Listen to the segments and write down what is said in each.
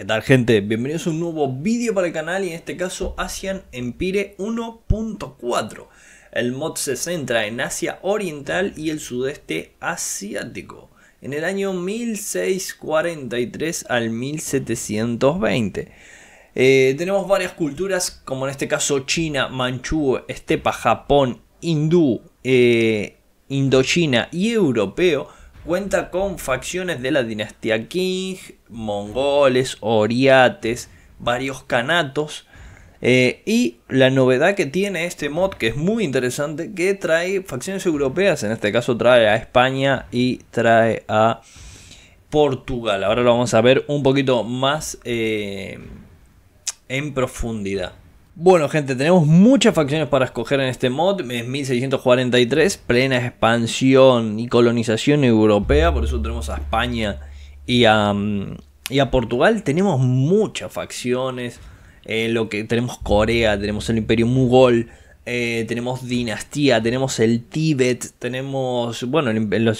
¿Qué tal gente? Bienvenidos a un nuevo vídeo para el canal y en este caso Asian Empire 1.4 El mod se centra en Asia Oriental y el sudeste asiático En el año 1643 al 1720 eh, Tenemos varias culturas como en este caso China, Manchú, Estepa, Japón, Hindú, eh, Indochina y Europeo Cuenta con facciones de la dinastía king, mongoles, oriates, varios canatos. Eh, y la novedad que tiene este mod, que es muy interesante, que trae facciones europeas, en este caso trae a España y trae a Portugal. Ahora lo vamos a ver un poquito más eh, en profundidad. Bueno gente, tenemos muchas facciones para escoger en este mod, es 1643, plena expansión y colonización europea, por eso tenemos a España y a, mm, y a Portugal, tenemos muchas facciones, eh, lo que, tenemos Corea, tenemos el Imperio Mugol, eh, tenemos dinastía, tenemos el Tíbet, tenemos, bueno, el, imperio,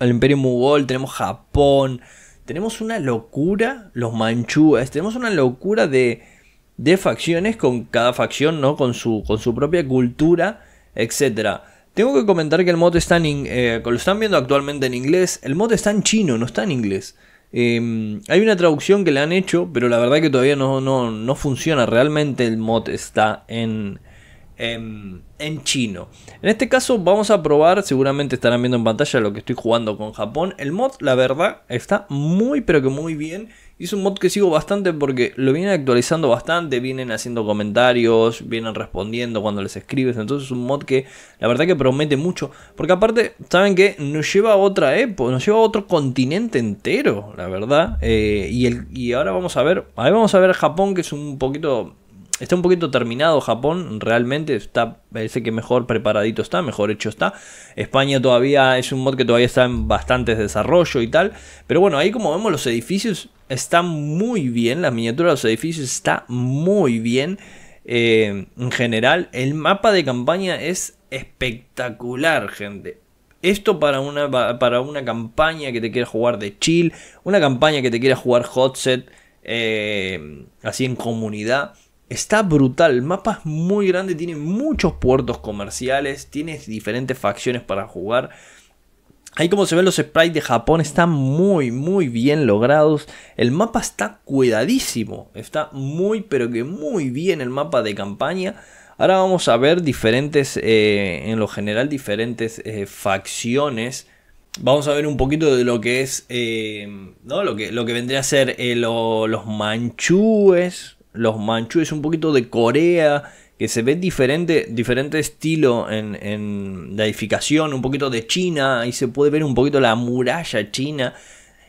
el, imperio, mugol, tenemos Japón, tenemos una locura, los manchúes, tenemos una locura de, de facciones, con cada facción, ¿no? Con su, con su propia cultura, etcétera. Tengo que comentar que el mod está en. Eh, lo están viendo actualmente en inglés. El mod está en chino, no está en inglés. Em, hay una traducción que le han hecho, pero la verdad que todavía no, no, no funciona. Realmente el mod está en, Em, en, chino. En este caso vamos a probar, seguramente estarán viendo en pantalla lo que estoy jugando con Japón. El mod, la verdad, está muy pero que muy bien. Y es un mod que sigo bastante porque lo vienen actualizando bastante, vienen haciendo comentarios, vienen respondiendo cuando les escribes. Entonces es un mod que la verdad que promete mucho. Porque aparte, saben que nos lleva a otra época, nos lleva a otro continente entero, la verdad. Eh, y, el, y ahora vamos a ver, ahí vamos a ver Japón, que es un poquito Está un poquito terminado Japón, realmente está, parece que mejor preparadito está, mejor hecho está. España todavía es un mod que todavía está en bastantes desarrollo y tal. Pero bueno, ahí como vemos los edificios están muy bien, la miniatura de los edificios está muy bien. Eh, en general, el mapa de campaña es espectacular, gente. Esto para una, para una campaña que te quieras jugar de chill, una campaña que te quieras jugar hotset. Eh, así en comunidad, Está brutal, el mapa es muy grande, tiene muchos puertos comerciales, tiene diferentes facciones para jugar. Ahí como se ven los sprites de Japón están muy muy bien logrados. El mapa está cuidadísimo. Está muy pero que muy bien el mapa de campaña. Ahora vamos a ver diferentes, eh, en lo general, diferentes eh, facciones. Vamos a ver un poquito de lo que es, eh, ¿no? Lo que, lo que vendría a ser los manchúes, los manchúes, un poquito de Corea, que se ve diferente, diferente estilo en, edificación, un poquito de China, ahí se puede ver un poquito la muralla china,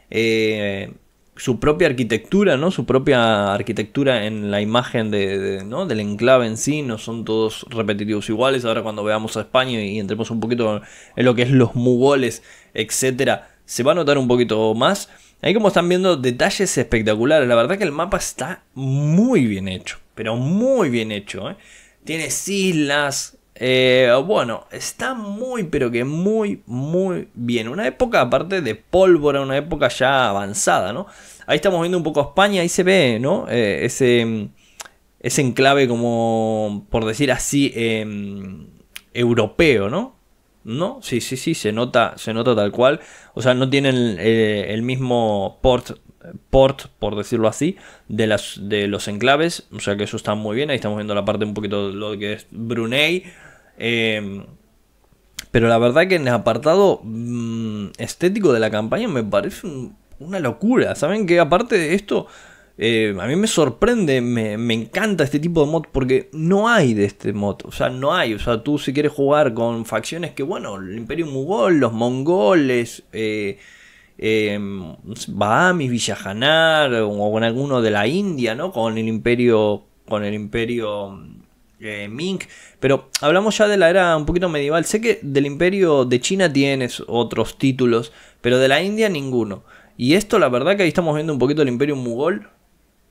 eh, su propia arquitectura, ¿no? Su propia arquitectura en la imagen de, ¿no? del enclave en sí, no son todos repetitivos iguales, ahora cuando veamos a España y entremos un poquito en lo que es los mugoles, etcétera, se va a notar un poquito más. Ahí como están viendo detalles espectaculares. La verdad que el mapa está muy bien hecho. Pero muy bien hecho. ¿eh? Tienes islas. Eh, bueno, está muy pero que muy muy bien. Una época aparte de pólvora, una época ya avanzada, ¿no? Ahí estamos viendo un poco España, ahí se ve, ¿no? Eh, ese enclave como, por decir así, em, europeo, ¿no? No, sí, sí, sí, se nota, se nota tal cual. O sea, no tienen eh, el mismo port, port, por decirlo así, de, las, de los enclaves. O sea que eso está muy bien. Ahí estamos viendo la parte un poquito de lo que es Brunei. Em, pero la verdad que en el apartado mm, estético de la campaña me parece una locura. ¿Saben que aparte de esto eh, a mí me sorprende, me, encanta este tipo de mod porque no hay de este mod. O sea, no hay. O sea, tú si quieres jugar con facciones que, bueno, el Imperio Mugol, los mongoles, eh, em, Bahamis, Villajanar o con alguno de la India, ¿no? Con el Imperio, con el Imperio eh, Pero hablamos ya de la era un poquito medieval. Sé que del Imperio de China tienes otros títulos, pero de la India ninguno. Y esto, la verdad, que ahí estamos viendo un poquito el Imperio Mugol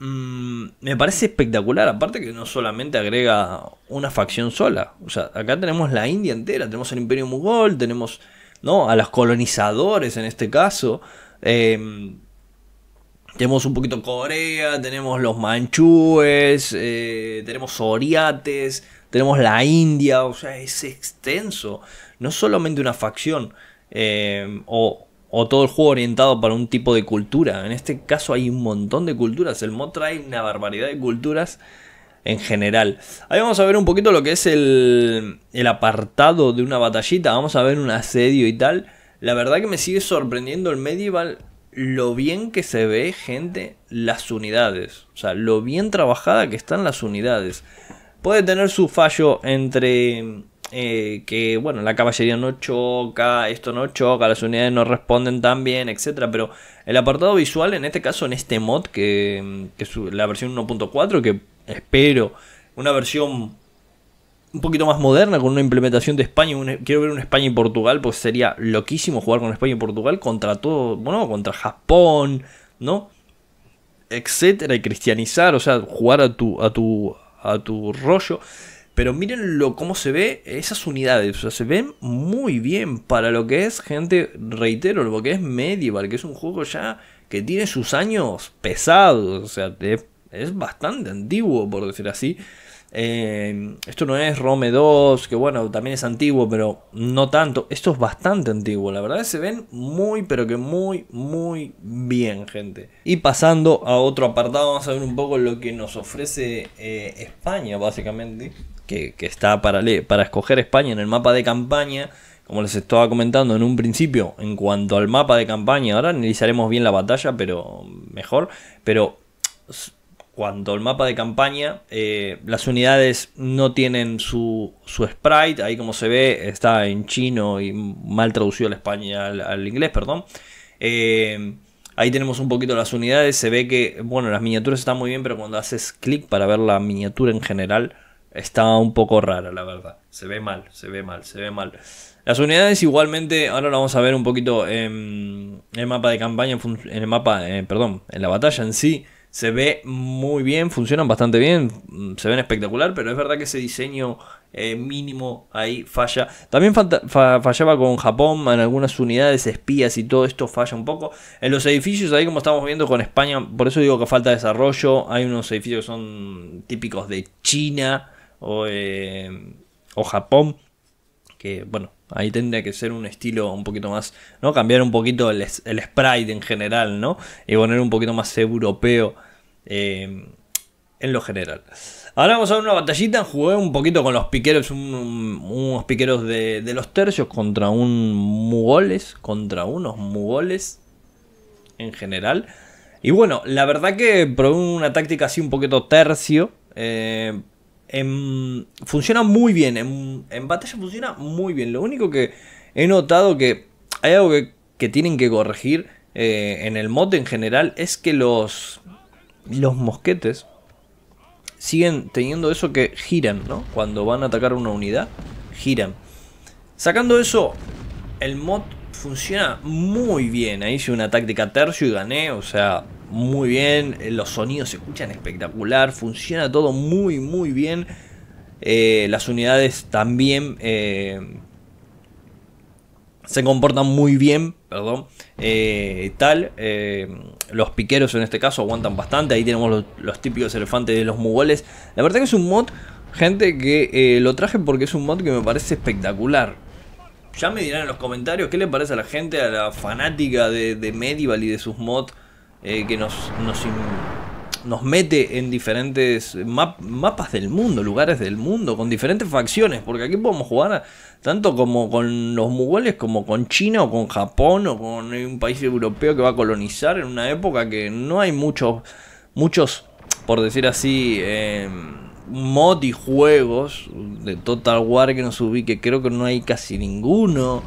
Mm, me parece espectacular. Aparte que no solamente agrega una facción sola. O sea, acá tenemos la India entera, tenemos el Imperio Mugol, tenemos ¿no? a los colonizadores en este caso. Em, tenemos un poquito Corea, tenemos los manchúes, eh, tenemos oriates, tenemos la India, o sea, es extenso. No solamente una facción em, o, o todo el juego orientado para un tipo de cultura. En este caso hay un montón de culturas. El mod trae una barbaridad de culturas en general. Ahí vamos a ver un poquito lo que es el, el apartado de una batallita. Vamos a ver un asedio y tal. La verdad que me sigue sorprendiendo el medieval lo bien que se ve, gente, las unidades. O sea, lo bien trabajada que están las unidades. Puede tener su fallo entre eh, que bueno, la caballería no choca, esto no choca, las unidades no responden tan bien, etc. Pero el apartado visual, en este caso, en este mod, que, es la versión 1.4, que espero una versión un poquito más moderna, con una implementación de España. quiero ver un España y Portugal, pues sería loquísimo jugar con España y Portugal contra todo, bueno, contra Japón, ¿no? Etcétera, y cristianizar, o sea, jugar a tu, a tu, a tu rollo. Pero miren lo, cómo se ve esas unidades. se ven muy bien para lo que es, gente, reitero, lo que es Medieval, que es un juego ya que tiene sus años pesados. O sea, es, bastante antiguo, por decir así. Eh, esto no es Rome 2, que bueno, también es antiguo, pero no tanto. Esto es bastante antiguo, la verdad se ven muy, pero que muy, muy bien, gente. Y pasando a otro apartado, vamos a ver un poco lo que nos ofrece eh, España, básicamente que, está para, para escoger España en el mapa de campaña, como les estaba comentando en un principio, en cuanto al mapa de campaña, ahora analizaremos bien la batalla, pero mejor, pero cuanto al mapa de campaña, eh, las unidades no tienen su, sprite, ahí como se ve está en chino y mal traducido al, España al, inglés, perdón. Eh, ahí tenemos un poquito las unidades, se ve que, bueno, las miniaturas están muy bien, pero cuando haces clic para ver la miniatura en general, está un poco rara, la verdad. Se ve mal, se ve mal, se ve mal. Las unidades igualmente, ahora lo vamos a ver un poquito en el mapa de campaña, en el mapa, eh, perdón, en la batalla en sí. Se ve muy bien, funcionan bastante bien, mm, se ven espectacular, pero es verdad que ese diseño eh, mínimo ahí falla. También fallaba con Japón, en algunas unidades espías y todo esto falla un poco. En los edificios, ahí como estamos viendo con España, por eso digo que falta desarrollo. Hay unos edificios que son típicos de China, eh, o, Japón, que bueno, ahí tendría que ser un estilo un poquito más, ¿no? Cambiar un poquito el, el sprite en general, ¿no? Y poner un poquito más europeo eh, en lo general. Ahora vamos a ver una batallita. Jugué un poquito con los piqueros, unos piqueros de, de, los tercios contra un mugoles, contra unos mugoles en general. Y bueno, la verdad que probé una táctica así un poquito tercio. Eh, Em, funciona muy bien, em, en, batalla funciona muy bien. Lo único que he notado que hay algo que, tienen que corregir eh, en el mod en general es que los, los mosquetes siguen teniendo eso que giran, ¿no? Cuando van a atacar una unidad, giran. Sacando eso, el mod funciona muy bien. Ahí hice una táctica tercio y gané, o sea, muy bien, eh, los sonidos se escuchan espectacular, funciona todo muy muy bien. Eh, las unidades también eh, se comportan muy bien, perdón, tal. los piqueros en este caso aguantan bastante. Ahí tenemos los, típicos elefantes de los mugoles. La verdad que es un mod, gente, que lo traje porque es un mod que me parece espectacular. Ya me dirán en los comentarios qué le parece a la gente, a la fanática de Medieval y de sus mods eh, que nos, nos, mete en diferentes mapas del mundo, lugares del mundo, con diferentes facciones, porque aquí podemos jugar tanto como con los mugoles, como con China o con Japón o con un país europeo que va a colonizar en una época que no hay muchos, muchos por decir así, eh, mod y juegos de Total War que nos ubique, creo que no hay casi ninguno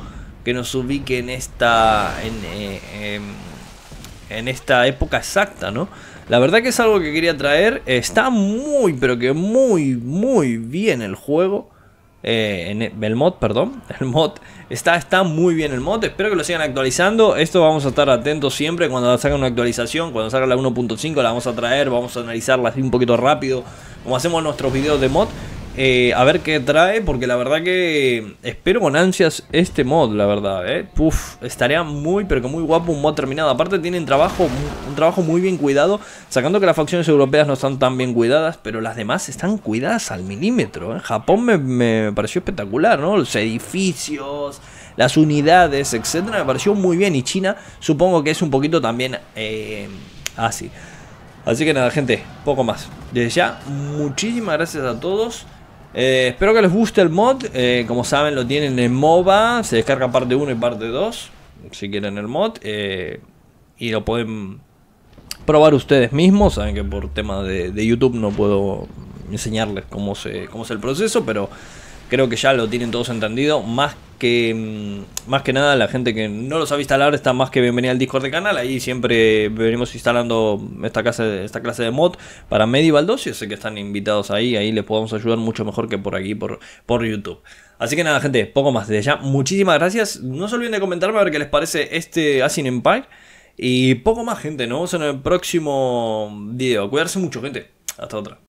que nos ubique en esta... En, eh, em, en esta época exacta, ¿no? La verdad que es algo que quería traer. Eh, está muy, pero que muy, muy bien el juego. Eh, en e, el mod, perdón. El mod. Está, está muy bien el mod. Espero que lo sigan actualizando. Esto vamos a estar atentos siempre cuando salga una actualización. Cuando salga la 1.5 la vamos a traer. Vamos a analizarla así un poquito rápido. Como hacemos nuestros videos de mod. Eh, a ver qué trae, porque la verdad que espero con ansias este mod, la verdad, ¿eh? estaría muy, pero que muy guapo un mod terminado. Aparte tienen trabajo, un trabajo muy bien cuidado, sacando que las facciones europeas no están tan bien cuidadas, pero las demás están cuidadas al milímetro. Eh. Japón me, me pareció espectacular, ¿no? Los edificios, las unidades, etcétera, me pareció muy bien. Y China supongo que es un poquito también eh, así. Ah, así que nada, gente, poco más. Desde ya, muchísimas gracias a todos. Eh, espero que les guste el mod. Eh, como saben, lo tienen en MOBA. Se descarga parte 1 y parte 2. Si quieren el mod. Eh, y lo pueden probar ustedes mismos. Saben que por tema de, YouTube no puedo enseñarles cómo, se, cómo es el proceso. Pero creo que ya lo tienen todos entendido. Más que mm, más que nada la gente que no los sabe instalar está más que bienvenida al Discord de canal. Ahí siempre venimos instalando esta clase, esta clase de mod para Medieval 2 yo sé que están invitados ahí. Ahí les podemos ayudar mucho mejor que por aquí, por, por YouTube. Así que nada, gente, poco más de ya. Muchísimas gracias. No se olviden de comentarme a ver qué les parece este Asin Empire. Y poco más, gente. Nos vemos en el próximo video. Cuidarse mucho, gente. Hasta otra.